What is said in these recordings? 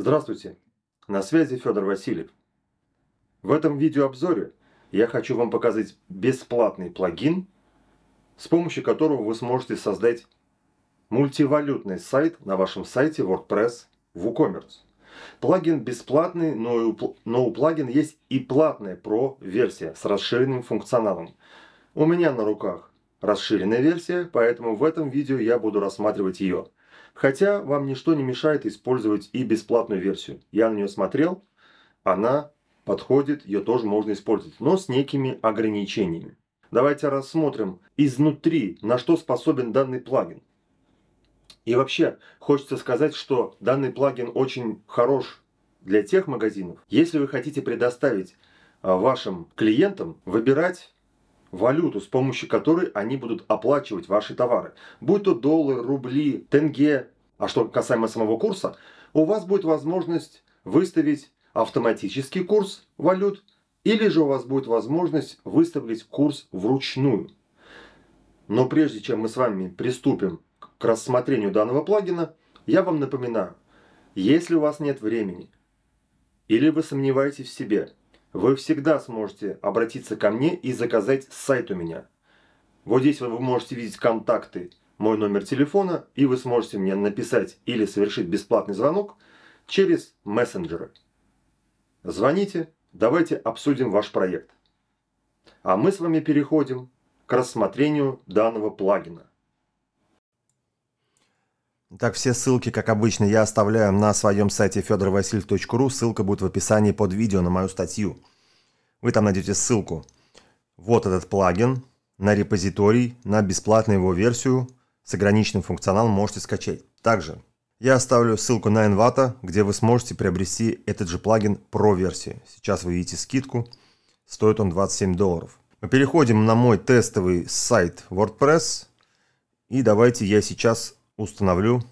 Здравствуйте, на связи Федор Васильев. В этом видеообзоре я хочу вам показать бесплатный плагин, с помощью которого вы сможете создать мультивалютный сайт на вашем сайте WordPress WooCommerce. Плагин бесплатный, но у, но у плагина есть и платная Pro-версия с расширенным функционалом. У меня на руках расширенная версия, поэтому в этом видео я буду рассматривать ее. Хотя вам ничто не мешает использовать и бесплатную версию. Я на нее смотрел, она подходит, ее тоже можно использовать, но с некими ограничениями. Давайте рассмотрим изнутри, на что способен данный плагин. И вообще, хочется сказать, что данный плагин очень хорош для тех магазинов, если вы хотите предоставить а, вашим клиентам выбирать валюту, с помощью которой они будут оплачивать ваши товары. Будь то доллары, рубли, тенге. А что касаемо самого курса, у вас будет возможность выставить автоматический курс валют, или же у вас будет возможность выставить курс вручную. Но прежде чем мы с вами приступим к рассмотрению данного плагина, я вам напоминаю, если у вас нет времени, или вы сомневаетесь в себе – вы всегда сможете обратиться ко мне и заказать сайт у меня. Вот здесь вы можете видеть контакты, мой номер телефона, и вы сможете мне написать или совершить бесплатный звонок через мессенджеры. Звоните, давайте обсудим ваш проект. А мы с вами переходим к рассмотрению данного плагина. Так, все ссылки, как обычно, я оставляю на своем сайте fedorvasilь.ru. Ссылка будет в описании под видео на мою статью. Вы там найдете ссылку. Вот этот плагин на репозиторий, на бесплатную его версию с ограниченным функционалом можете скачать. Также я оставлю ссылку на Envato, где вы сможете приобрести этот же плагин про версии. Сейчас вы видите скидку, стоит он 27 долларов. Мы переходим на мой тестовый сайт WordPress. И давайте я сейчас установлю,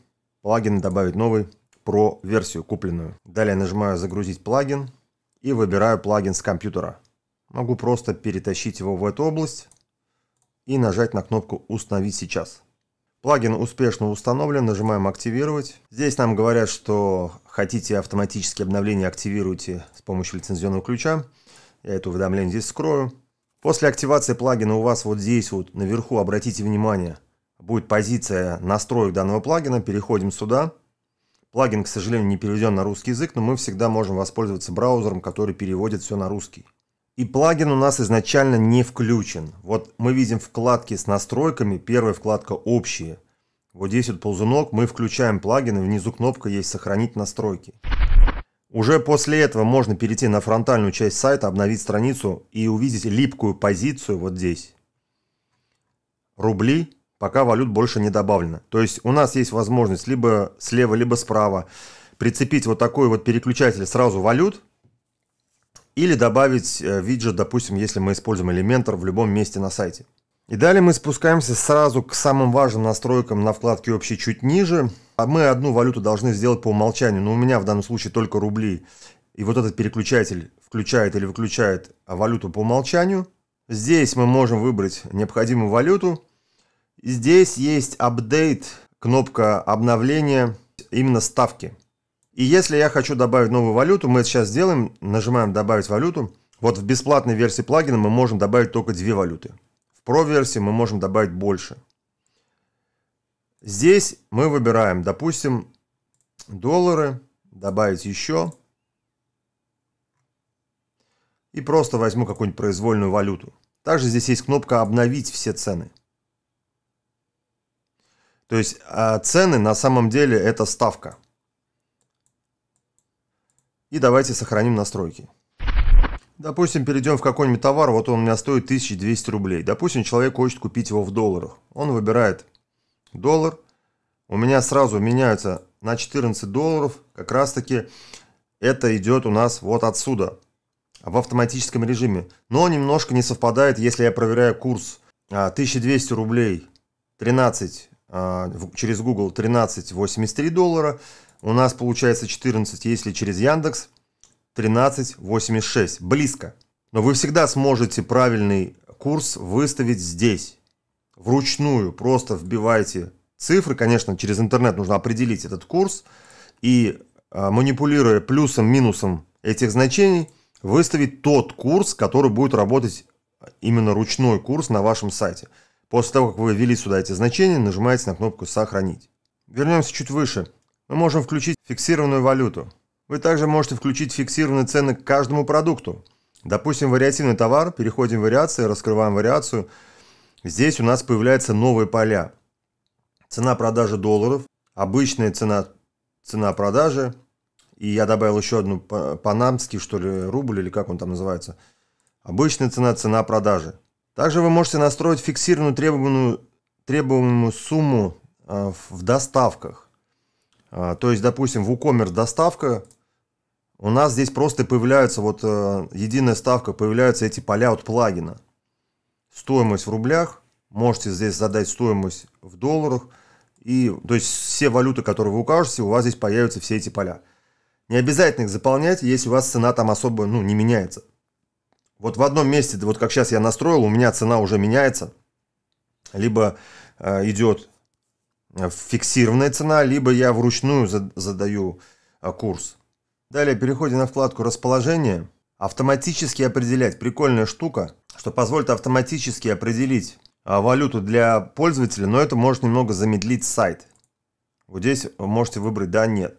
плагин добавить новый, про версию купленную. Далее нажимаю загрузить плагин и выбираю плагин с компьютера. Могу просто перетащить его в эту область и нажать на кнопку «Установить сейчас». Плагин успешно установлен, нажимаем «Активировать». Здесь нам говорят, что хотите автоматические обновления, активируйте с помощью лицензионного ключа. Я это уведомление здесь скрою. После активации плагина у вас вот здесь вот наверху, обратите внимание – будет позиция настроек данного плагина. Переходим сюда. Плагин, к сожалению, не переведен на русский язык, но мы всегда можем воспользоваться браузером, который переводит все на русский. И плагин у нас изначально не включен. Вот мы видим вкладки с настройками. Первая вкладка «Общие». Вот здесь вот ползунок, мы включаем плагин, и внизу кнопка есть «Сохранить настройки». Уже после этого можно перейти на фронтальную часть сайта, обновить страницу и увидеть липкую позицию вот здесь. Рубли пока валют больше не добавлено. То есть у нас есть возможность либо слева, либо справа прицепить вот такой вот переключатель сразу валют или добавить э, виджет, допустим, если мы используем Elementor в любом месте на сайте. И далее мы спускаемся сразу к самым важным настройкам на вкладке «Общий» чуть ниже. А мы одну валюту должны сделать по умолчанию, но у меня в данном случае только рубли. И вот этот переключатель включает или выключает валюту по умолчанию. Здесь мы можем выбрать необходимую валюту – Здесь есть апдейт, кнопка обновления, именно ставки. И если я хочу добавить новую валюту, мы это сейчас сделаем, нажимаем «Добавить валюту». Вот в бесплатной версии плагина мы можем добавить только две валюты. В Pro-версии мы можем добавить больше. Здесь мы выбираем, допустим, доллары, добавить еще. И просто возьму какую-нибудь произвольную валюту. Также здесь есть кнопка «Обновить все цены». То есть а, цены на самом деле это ставка. И давайте сохраним настройки. Допустим, перейдем в какой-нибудь товар, вот он у меня стоит 1200 рублей. Допустим, человек хочет купить его в долларах. Он выбирает доллар. У меня сразу меняются на 14 долларов. Как раз таки это идет у нас вот отсюда, в автоматическом режиме. Но немножко не совпадает, если я проверяю курс. 1200 а, рублей 13 а, через Google 13,83 доллара, у нас получается 14, если через Яндекс 13,86, близко. Но вы всегда сможете правильный курс выставить здесь, вручную, просто вбивайте цифры, конечно, через интернет нужно определить этот курс, и а, манипулируя плюсом-минусом этих значений, выставить тот курс, который будет работать именно ручной курс на вашем сайте. После того, как вы ввели сюда эти значения, нажимаете на кнопку «Сохранить». Вернемся чуть выше. Мы можем включить фиксированную валюту. Вы также можете включить фиксированные цены к каждому продукту. Допустим, вариативный товар, переходим в вариации, раскрываем вариацию. Здесь у нас появляются новые поля. Цена продажи долларов, обычная цена, цена продажи. И я добавил еще одну панамский, что ли, рубль, или как он там называется. Обычная цена, цена продажи. Также вы можете настроить фиксированную требованную требуемую сумму а, в доставках. А, то есть, допустим, в WooCommerce доставка, у нас здесь просто появляются, вот э, единая ставка, появляются эти поля от плагина. Стоимость в рублях, можете здесь задать стоимость в долларах. И, то есть все валюты, которые вы укажете, у вас здесь появятся все эти поля. Не обязательно их заполнять, если у вас цена там особо ну, не меняется. Вот в одном месте, вот как сейчас я настроил, у меня цена уже меняется. Либо э, идет э, фиксированная цена, либо я вручную задаю э, курс. Далее переходим на вкладку «Расположение». Автоматически определять. Прикольная штука, что позволит автоматически определить э, валюту для пользователя, но это может немного замедлить сайт. Вот здесь вы можете выбрать «Да», «Нет».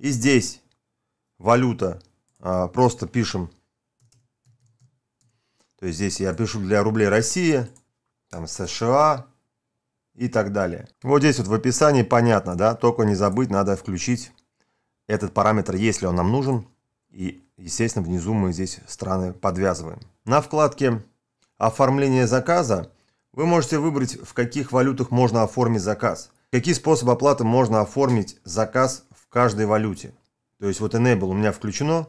И здесь валюта. Э, просто пишем то есть здесь я пишу для рублей Россия, там США и так далее. Вот здесь вот в описании понятно, да, только не забыть, надо включить этот параметр, если он нам нужен. И, естественно, внизу мы здесь страны подвязываем. На вкладке «Оформление заказа» вы можете выбрать, в каких валютах можно оформить заказ. Какие способы оплаты можно оформить заказ в каждой валюте. То есть вот Enable у меня включено.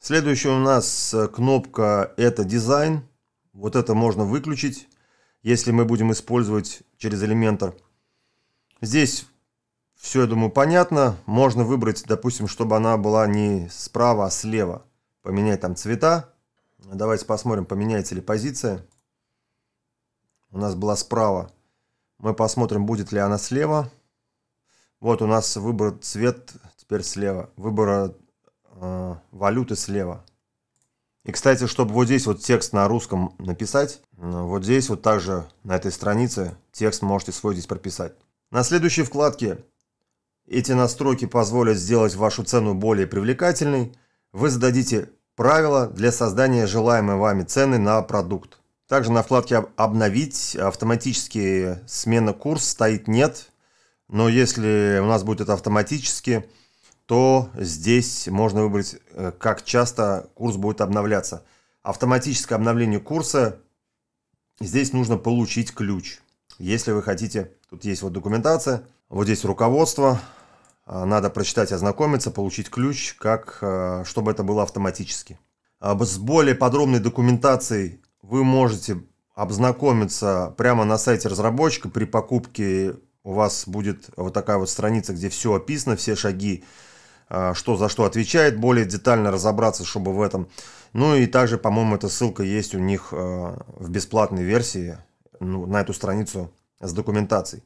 Следующая у нас кнопка это дизайн. Вот это можно выключить, если мы будем использовать через элементар. Здесь все, я думаю, понятно. Можно выбрать, допустим, чтобы она была не справа, а слева. Поменять там цвета. Давайте посмотрим, поменяется ли позиция. У нас была справа. Мы посмотрим, будет ли она слева. Вот у нас выбор цвет теперь слева. Выбор э, валюты слева. И, кстати, чтобы вот здесь вот текст на русском написать, э, вот здесь вот также на этой странице текст можете свой здесь прописать. На следующей вкладке эти настройки позволят сделать вашу цену более привлекательной. Вы зададите правила для создания желаемой вами цены на продукт. Также на вкладке «Обновить» автоматически смена курс стоит «Нет». Но если у нас будет это автоматически – то здесь можно выбрать, э, как часто курс будет обновляться. Автоматическое обновление курса. Здесь нужно получить ключ. Если вы хотите, тут есть вот документация, вот здесь руководство. А, надо прочитать, ознакомиться, получить ключ, как, э, чтобы это было автоматически. С более подробной документацией вы можете обзнакомиться прямо на сайте разработчика. При покупке у вас будет вот такая вот страница, где все описано, все шаги а, что за что отвечает, более детально разобраться, чтобы в этом. Ну и также, по-моему, эта ссылка есть у них а, в бесплатной версии ну, на эту страницу с документацией.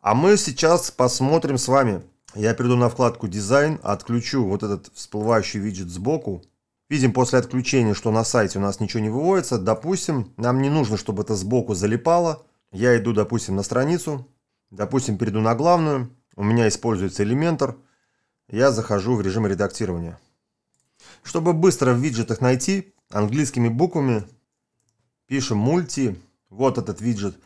А мы сейчас посмотрим с вами. Я перейду на вкладку «Дизайн», отключу вот этот всплывающий виджет сбоку. Видим после отключения, что на сайте у нас ничего не выводится. Допустим, нам не нужно, чтобы это сбоку залипало. Я иду, допустим, на страницу. Допустим, перейду на главную. У меня используется Elementor я захожу в режим редактирования. Чтобы быстро в виджетах найти, английскими буквами пишем мульти, вот этот виджет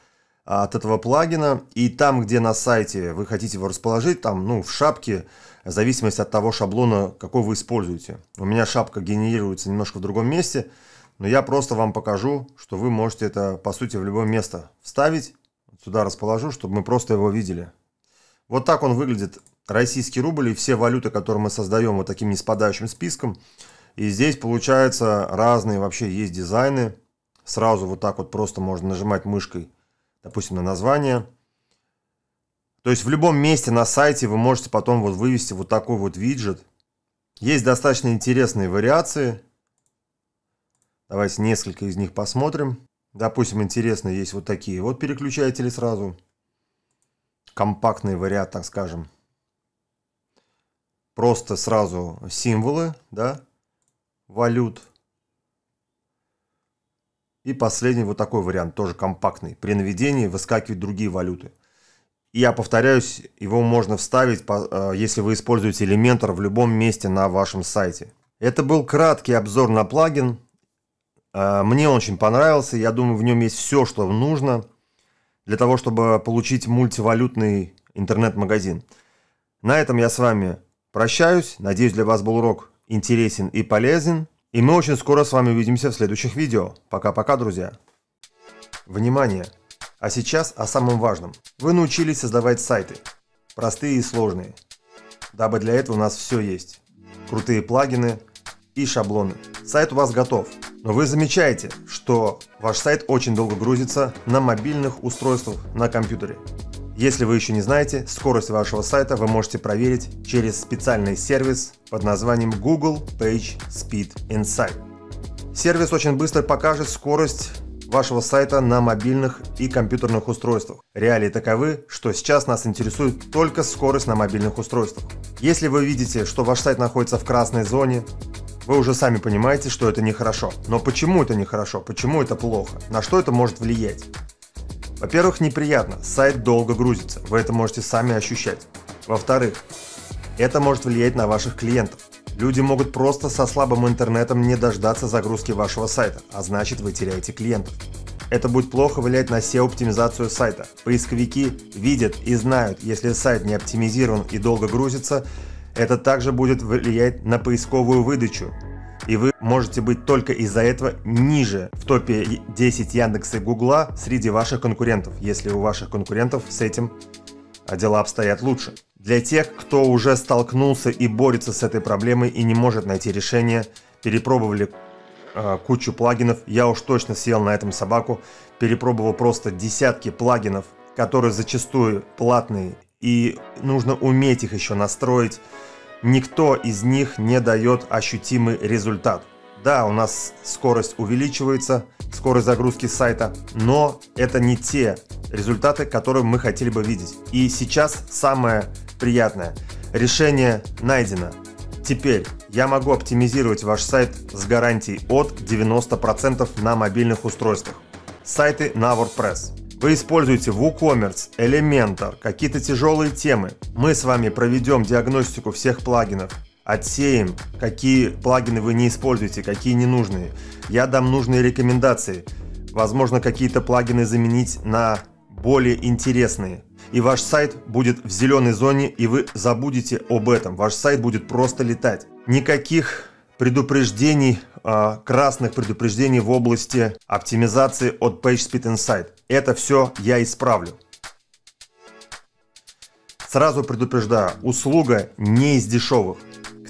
а, от этого плагина, и там, где на сайте вы хотите его расположить, там, ну, в шапке, в зависимости от того шаблона, какой вы используете. У меня шапка генерируется немножко в другом месте, но я просто вам покажу, что вы можете это, по сути, в любое место вставить. Сюда расположу, чтобы мы просто его видели. Вот так он выглядит российский рубль и все валюты, которые мы создаем вот таким неспадающим списком. И здесь получается разные вообще есть дизайны. Сразу вот так вот просто можно нажимать мышкой, допустим, на название. То есть в любом месте на сайте вы можете потом вот вывести вот такой вот виджет. Есть достаточно интересные вариации. Давайте несколько из них посмотрим. Допустим, интересно, есть вот такие вот переключатели сразу. Компактный вариант, так скажем просто сразу символы, да, валют. И последний вот такой вариант, тоже компактный. При наведении выскакивают другие валюты. И я повторяюсь, его можно вставить, э, если вы используете элементор в любом месте на вашем сайте. Это был краткий обзор на плагин. Э, мне он очень понравился. Я думаю, в нем есть все, что нужно для того, чтобы получить мультивалютный интернет-магазин. На этом я с вами Прощаюсь, надеюсь для вас был урок интересен и полезен. И мы очень скоро с вами увидимся в следующих видео. Пока-пока, друзья. Внимание! А сейчас о самом важном. Вы научились создавать сайты. Простые и сложные. Дабы для этого у нас все есть. Крутые плагины и шаблоны. Сайт у вас готов. Но вы замечаете, что ваш сайт очень долго грузится на мобильных устройствах на компьютере. Если вы еще не знаете, скорость вашего сайта вы можете проверить через специальный сервис под названием Google Page Speed Insight. Сервис очень быстро покажет скорость вашего сайта на мобильных и компьютерных устройствах. Реалии таковы, что сейчас нас интересует только скорость на мобильных устройствах. Если вы видите, что ваш сайт находится в красной зоне, вы уже сами понимаете, что это нехорошо. Но почему это нехорошо? Почему это плохо? На что это может влиять? Во-первых, неприятно, сайт долго грузится, вы это можете сами ощущать. Во-вторых, это может влиять на ваших клиентов. Люди могут просто со слабым интернетом не дождаться загрузки вашего сайта, а значит вы теряете клиентов. Это будет плохо влиять на SEO-оптимизацию сайта. Поисковики видят и знают, если сайт не оптимизирован и долго грузится, это также будет влиять на поисковую выдачу, и вы можете быть только из-за этого ниже в топе 10 Яндекса и Гугла среди ваших конкурентов, если у ваших конкурентов с этим а, дела обстоят лучше. Для тех, кто уже столкнулся и борется с этой проблемой и не может найти решение, перепробовали а, кучу плагинов, я уж точно съел на этом собаку, перепробовал просто десятки плагинов, которые зачастую платные, и нужно уметь их еще настроить, никто из них не дает ощутимый результат. Да, у нас скорость увеличивается, скорость загрузки сайта, но это не те результаты, которые мы хотели бы видеть. И сейчас самое приятное. Решение найдено. Теперь я могу оптимизировать ваш сайт с гарантией от 90% на мобильных устройствах. Сайты на WordPress. Вы используете WooCommerce, Elementor, какие-то тяжелые темы. Мы с вами проведем диагностику всех плагинов, отсеем, какие плагины вы не используете, какие ненужные. Я дам нужные рекомендации. Возможно, какие-то плагины заменить на более интересные. И ваш сайт будет в зеленой зоне, и вы забудете об этом. Ваш сайт будет просто летать. Никаких предупреждений, а, красных предупреждений в области оптимизации от PageSpeed Insight. Это все я исправлю. Сразу предупреждаю, услуга не из дешевых.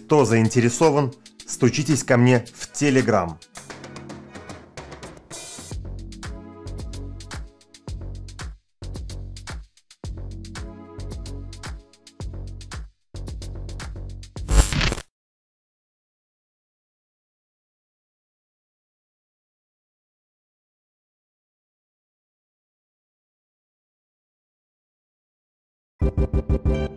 Кто заинтересован, стучитесь ко мне в Телеграм. Thank you.